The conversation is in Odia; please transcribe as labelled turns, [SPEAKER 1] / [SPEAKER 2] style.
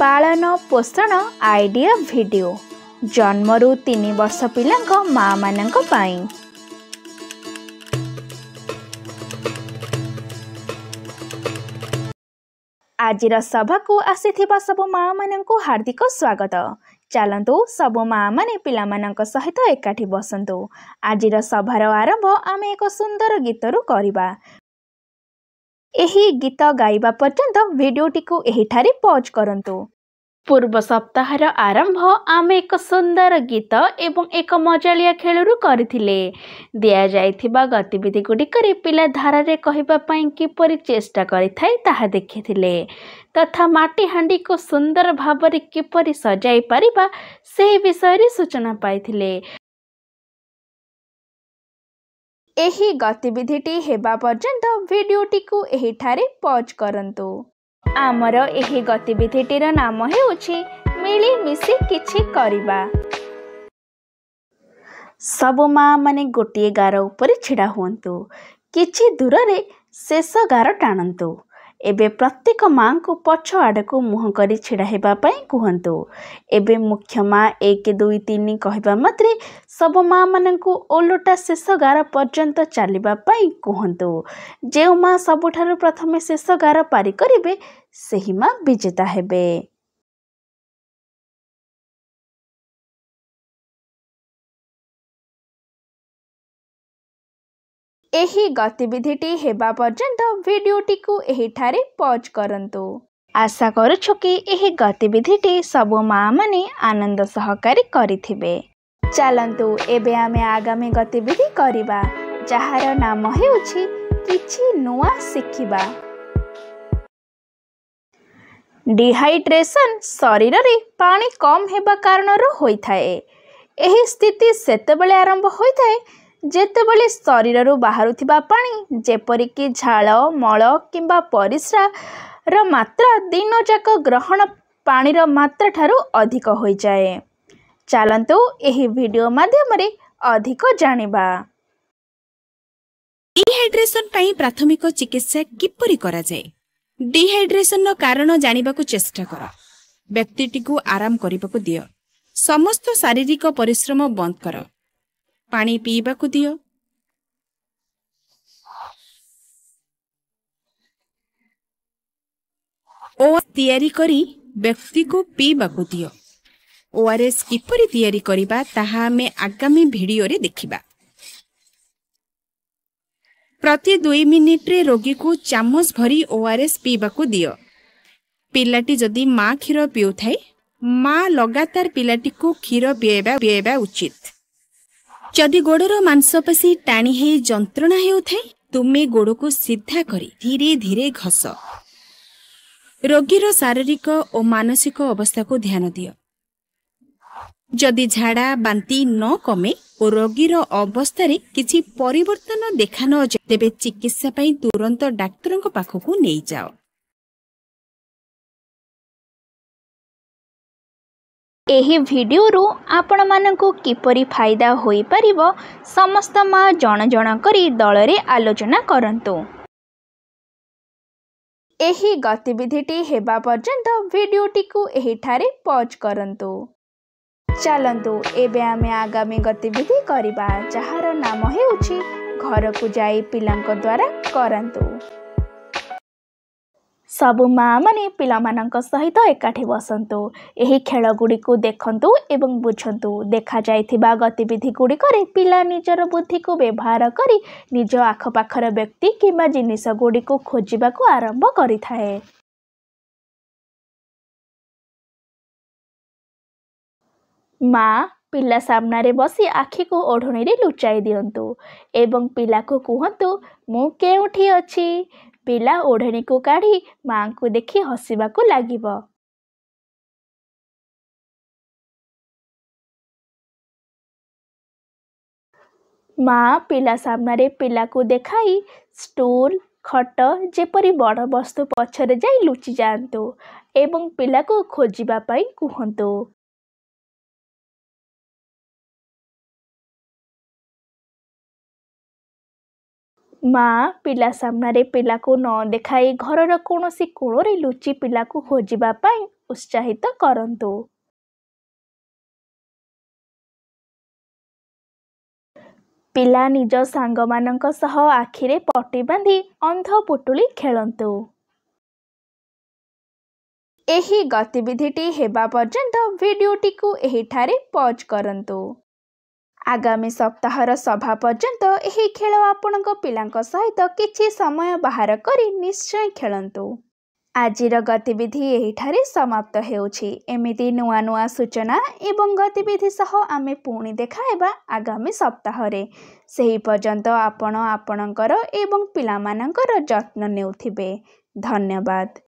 [SPEAKER 1] ପାଳନ ପୋଷଣ ଆଇଡ଼ିଆ ଭିଡ଼ିଓ ଜନ୍ମରୁ ତିନି ବର୍ଷ ପିଲାଙ୍କ ମା ମାନଙ୍କ ପାଇଁ ଆଜିର ସଭାକୁ ଆସିଥିବା ସବୁ ମା ମାନଙ୍କୁ ହାର୍ଦ୍ଦିକ ସ୍ଵାଗତ ଚାଲନ୍ତୁ ସବୁ ମା ମାନେ ପିଲାମାନଙ୍କ ସହିତ ଏକାଠି ବସନ୍ତୁ ଆଜିର ସଭାର ଆରମ୍ଭ ଆମେ ଏକ ସୁନ୍ଦର ଗୀତରୁ କରିବା ଏହି ଗୀତ ଗାଇବା ପର୍ଯ୍ୟନ୍ତ ଭିଡ଼ିଓଟିକୁ ଏହିଠାରେ ପଜ୍ କରନ୍ତୁ ପୂର୍ବ ସପ୍ତାହର ଆରମ୍ଭ ଆମେ ଏକ ସୁନ୍ଦର ଗୀତ ଏବଂ ଏକ ମଜାଳିଆ ଖେଳରୁ କରିଥିଲେ ଦିଆଯାଇଥିବା ଗତିବିଧି ଗୁଡ଼ିକରେ ପିଲା ଧାରାରେ କହିବା ପାଇଁ କିପରି ଚେଷ୍ଟା କରିଥାଏ ତାହା ଦେଖିଥିଲେ ତଥା ମାଟି ହାଣ୍ଡିକୁ ସୁନ୍ଦର ଭାବରେ କିପରି ସଜାଇ ପାରିବା ସେହି ବିଷୟରେ ସୂଚନା ପାଇଥିଲେ ଏହି ଗତିବିଧିଟି ହେବା ପର୍ଯ୍ୟନ୍ତ ଭିଡ଼ିଓଟିକୁ ଏହିଠାରେ ପଜ୍ କରନ୍ତୁ ଆମର ଏହି ଗତିବିଧିଟିର ନାମ ହେଉଛି ମିଳିମିଶି କିଛି କରିବା ସବୁ ମା ମାନେ ଗୋଟିଏ ଗାର ଉପରେ ଛିଡ଼ା ହୁଅନ୍ତୁ କିଛି ଦୂରରେ ଶେଷ ଗାର ଟାଣନ୍ତୁ ଏବେ ପ୍ରତ୍ୟେକ ମାଆଙ୍କୁ ପଛ ଆଡ଼କୁ ମୁହଁ କରି ଛିଡ଼ା ହେବା ପାଇଁ କୁହନ୍ତୁ ଏବେ ମୁଖ୍ୟ ମାଆ ଏକ ଦୁଇ ତିନି କହିବା ମାତ୍ରେ ସବୁ ମାଆମାନଙ୍କୁ ଓଲଟା ଶେଷ ଗାର ପର୍ଯ୍ୟନ୍ତ ଚାଲିବା ପାଇଁ କୁହନ୍ତୁ ଯେଉଁ ମାଆ ସବୁଠାରୁ ପ୍ରଥମେ ଶେଷ ଗାର ପାରି କରିବେ ସେହି ମାଆ ବିଜେତା ହେବେ ଏହି ଗତିବିଧିଟି ହେବା ପର୍ଯ୍ୟନ୍ତ ଭିଡ଼ିଓଟିକୁ ଏହିଠାରେ ପଜ୍ କରନ୍ତୁ ଆଶା କରୁଛୁ କି ଏହି ଗତିବିଧିଟି ସବୁ ମାଆମାନେ ଆନନ୍ଦ ସହକାରେ କରିଥିବେ ଚାଲନ୍ତୁ ଏବେ ଆମେ ଆଗାମୀ ଗତିବିଧି କରିବା ଯାହାର ନାମ ହେଉଛି କିଛି ନୂଆ ଶିଖିବା ଡିହାଇଡ୍ରେସନ୍ ଶରୀରରେ ପାଣି କମ୍ ହେବା କାରଣରୁ ହୋଇଥାଏ ଏହି ସ୍ଥିତି ସେତେବେଳେ ଆରମ୍ଭ ହୋଇଥାଏ ଯେତେବେଳେ ଶରୀରରୁ ବାହାରୁଥିବା ପାଣି ଯେପରିକି ଝାଳ ମଳ କିମ୍ବା ପରିସ୍ରାର ମାତ୍ରା ଦିନ ଯାକ ଗ୍ରହଣ ପାଣିର ମାତ୍ରା ଠାରୁ ଅଧିକ ହୋଇଯାଏ ଚାଲନ୍ତୁ ଏହି ଭିଡ଼ିଓ ମାଧ୍ୟମରେ
[SPEAKER 2] ଅଧିକ ଜାଣିବା ଡିହାଇଡ୍ରେସନ ପାଇଁ ପ୍ରାଥମିକ ଚିକିତ୍ସା କିପରି କରାଯାଏ ଡିହାଇଡ୍ରେସନ୍ର କାରଣ ଜାଣିବାକୁ ଚେଷ୍ଟା କର ବ୍ୟକ୍ତିଟିକୁ ଆରାମ କରିବାକୁ ଦିଅ ସମସ୍ତ ଶାରୀରିକ ପରିଶ୍ରମ ବନ୍ଦ କର પાણી પીବାକୁ ଦିଅ ଓ ତିଆରି କରି ବ୍ୟକ୍ତିକୁ ପିଇବାକୁ ଦିଅ ଓଆର୍ଏସ୍ କିପରି ତିଆରି କରିବା ତାହା ଆମେ ଆଗାମୀ ଭିଡ଼ିଓରେ ଦେଖିବା ପ୍ରତି ଦୁଇ ମିନିଟ୍ରେ ରୋଗୀକୁ ଚାମଚ ଭରି ଓଆର୍ଏସ୍ ପିଇବାକୁ ଦିଅ ପିଲାଟି ଯଦି ମା କ୍ଷୀର ପିଉଥାଏ ମା ଲଗାତାର ପିଲାଟିକୁ କ୍ଷୀର ପିଆଇବା ପିଆଇବା ଉଚିତ ଯଦି ଗୋଡ଼ର ମାଂସପେଶୀ ଟାଣି ହେଇ ଯନ୍ତ୍ରଣା ହେଉଥାଏ ତୁମେ ଗୋଡ଼କୁ ସିଧା କରି ଧୀରେ ଧୀରେ ଘସ ରୋଗୀର ଶାରୀରିକ ଓ ମାନସିକ ଅବସ୍ଥାକୁ ଧ୍ୟାନ ଦିଅ ଯଦି ଝାଡ଼ା ବାନ୍ତି ନ କମେ ଓ ରୋଗୀର ଅବସ୍ଥାରେ କିଛି ପରିବର୍ତ୍ତନ ଦେଖା ନଯାଏ ତେବେ ଚିକିତ୍ସା ପାଇଁ ତୁରନ୍ତ ଡାକ୍ତରଙ୍କ ପାଖକୁ ନେଇଯାଅ
[SPEAKER 1] ଏହି ଭିଡ଼ିଓରୁ ଆପଣମାନଙ୍କୁ କିପରି ଫାଇଦା ହୋଇପାରିବ ସମସ୍ତ ମା ଜଣ ଜଣ କରି ଦଳରେ ଆଲୋଚନା କରନ୍ତୁ ଏହି ଗତିବିଧିଟି ହେବା ପର୍ଯ୍ୟନ୍ତ ଭିଡ଼ିଓଟିକୁ ଏହିଠାରେ ପଜ୍ କରନ୍ତୁ ଚାଲନ୍ତୁ ଏବେ ଆମେ ଆଗାମୀ ଗତିବିଧି କରିବା ଯାହାର ନାମ ହେଉଛି ଘରକୁ ଯାଇ ପିଲାଙ୍କ ଦ୍ୱାରା କରନ୍ତୁ ସବୁ ମାନେ ପିଲାମାନଙ୍କ ସହିତ ଏକାଠି ବସନ୍ତୁ ଏହି ଖେଳଗୁଡ଼ିକୁ ଦେଖନ୍ତୁ ଏବଂ ବୁଝନ୍ତୁ ଦେଖାଯାଇଥିବା ଗତିବିଧି ଗୁଡ଼ିକରେ ପିଲା ନିଜର ବୁଦ୍ଧିକୁ ବ୍ୟବହାର କରି ନିଜ ଆଖପାଖର ବ୍ୟକ୍ତି କିମ୍ବା ଜିନିଷ ଗୁଡ଼ିକୁ ଖୋଜିବାକୁ ଆରମ୍ଭ କରିଥାଏ ମା' ପିଲା ସାମ୍ନାରେ ବସି ଆଖିକୁ ଓଢ଼ଣୀରେ ଲୁଚାଇ ଦିଅନ୍ତୁ ଏବଂ ପିଲାକୁ କୁହନ୍ତୁ ମୁଁ କେଉଁଠି ଅଛି ପିଲା ଓଢ଼ଣୀକୁ କାଢ଼ି ମାଆଙ୍କୁ ଦେଖି ହସିବାକୁ ଲାଗିବ ମା ପିଲା ସାମ୍ନାରେ ପିଲାକୁ ଦେଖାଇ ଷ୍ଟୁଲ୍ ଖଟ ଯେପରି ବଡ଼ ବସ୍ତୁ ପଛରେ ଯାଇ ଲୁଚିଯାଆନ୍ତୁ ଏବଂ ପିଲାକୁ ଖୋଜିବା ପାଇଁ କୁହନ୍ତୁ ମା ପିଲା ସାମ୍ନାରେ ପିଲାକୁ ନ ଦେଖାଇ ଘରର କୌଣସି କୋଣରେ ଲୁଚି ପିଲାକୁ ଖୋଜିବା ପାଇଁ ଉତ୍ସାହିତ କରନ୍ତୁ ପିଲା ନିଜ ସାଙ୍ଗମାନଙ୍କ ସହ ଆଖିରେ ପଟି ବାନ୍ଧି ଅନ୍ଧ ପୁଟୁଳି ଖେଳନ୍ତୁ ଏହି ଗତିବିଧିଟି ହେବା ପର୍ଯ୍ୟନ୍ତ ଭିଡ଼ିଓଟିକୁ ଏହିଠାରେ ପଜ୍ କରନ୍ତୁ ଆଗାମୀ ସପ୍ତାହର ସଭା ପର୍ଯ୍ୟନ୍ତ ଏହି ଖେଳ ଆପଣଙ୍କ ପିଲାଙ୍କ ସହିତ କିଛି ସମୟ ବାହାର କରି ନିଶ୍ଚୟ ଖେଳନ୍ତୁ ଆଜିର ଗତିବିଧି ଏହିଠାରେ ସମାପ୍ତ ହେଉଛି ଏମିତି ନୂଆ ନୂଆ ସୂଚନା ଏବଂ ଗତିବିଧି ସହ ଆମେ ପୁଣି ଦେଖାହେବା ଆଗାମୀ ସପ୍ତାହରେ ସେହି ପର୍ଯ୍ୟନ୍ତ ଆପଣ ଆପଣଙ୍କର ଏବଂ ପିଲାମାନଙ୍କର ଯତ୍ନ ନେଉଥିବେ ଧନ୍ୟବାଦ